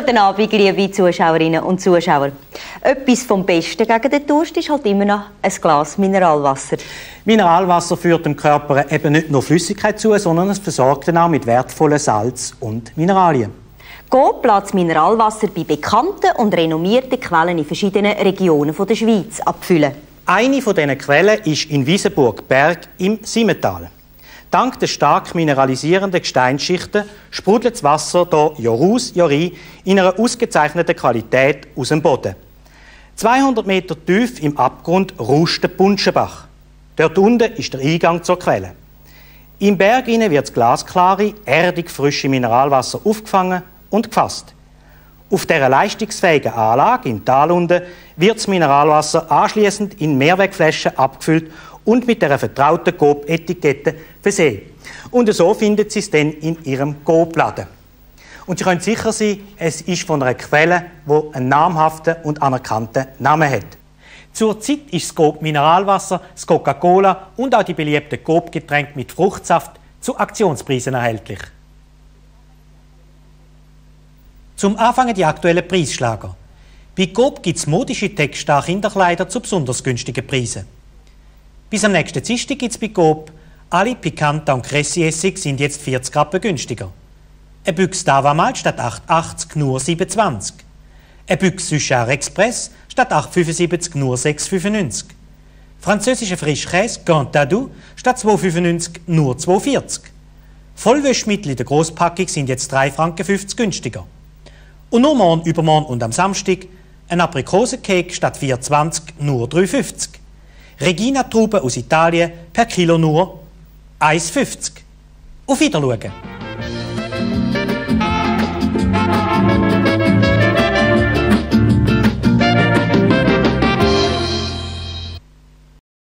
Guten Abend, liebe Zuschauerinnen und Zuschauer. Etwas vom Besten gegen den Durst ist halt immer noch ein Glas Mineralwasser. Mineralwasser führt dem Körper eben nicht nur Flüssigkeit zu, sondern es versorgt ihn auch mit wertvollen Salz und Mineralien. Coop platzt Mineralwasser bei bekannten und renommierten Quellen in verschiedenen Regionen der Schweiz abfüllen. Eine dieser Quellen ist in Wiesenburg Berg im Simmental. Dank der stark mineralisierenden Gesteinsschichten sprudelt das Wasser hier Jahr aus, in einer ausgezeichneten Qualität aus dem Boden. 200 Meter tief im Abgrund rauscht der Punschenbach. Dort unten ist der Eingang zur Quelle. Im Berg wird das glasklare, erdig frische Mineralwasser aufgefangen und gefasst. Auf dieser leistungsfähigen Anlage im Tal unten wird das Mineralwasser anschließend in Mehrwegflaschen abgefüllt und mit der vertrauten Coop-Etikette versehen. Und so finden Sie es dann in Ihrem Coop-Laden. Und Sie können sicher sein, es ist von einer Quelle, die einen namhaften und anerkannten Namen hat. Zurzeit ist das Coop Mineralwasser, das Coca-Cola und auch die beliebten Coop-Getränke mit Fruchtsaft zu Aktionspreisen erhältlich. Zum Anfang die aktuellen Preisschlager. Bei Coop gibt es modische Textar Kinderkleider zu besonders günstigen Preisen. Bis am nächsten Dienstag gibt es bei Coop alle Picanta und Cressy-Essig sind jetzt 40 Rappen günstiger. Eine Büchse Davamal statt 8,80 nur 27. Ein Büchse Suchard Express statt 8,75 nur 6,95. Französischer Frischkäse Grand Gantadou statt 2,95 nur 2,40. Vollwäschmittel in der Grosspackung sind jetzt 3,50 Franken günstiger. Und nur morgen, übermorgen und am Samstag ein Aprikosencake statt 4,20 nur 3,50. Regina Trube aus Italien per Kilo nur 1,50. Auf Wiedersehen!